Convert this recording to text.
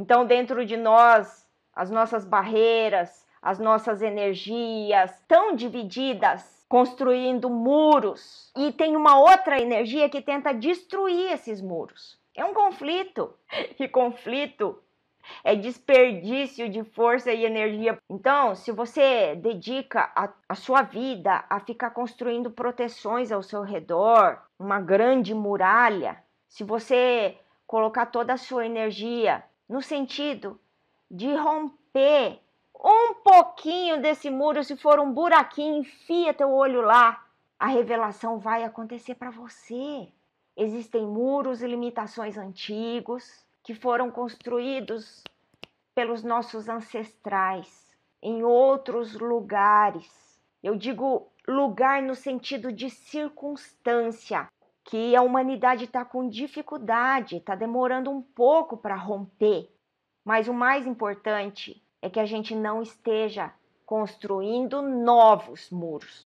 Então, dentro de nós, as nossas barreiras, as nossas energias tão divididas, construindo muros. E tem uma outra energia que tenta destruir esses muros. É um conflito. E conflito é desperdício de força e energia. Então, se você dedica a, a, sua vida a ficar construindo proteções ao seu redor, uma grande muralha, se você colocar toda a sua energia no sentido de romper um pouquinho desse muro, se for um buraquinho, enfia teu olho lá, a revelação vai acontecer para você. Existem muros e limitações antigos que foram construídos pelos nossos ancestrais em outros lugares. Eu digo lugar no sentido de circunstância, que a humanidade está com dificuldade, está demorando um pouco para romper. Mas o mais importante é que a gente não esteja construindo novos muros,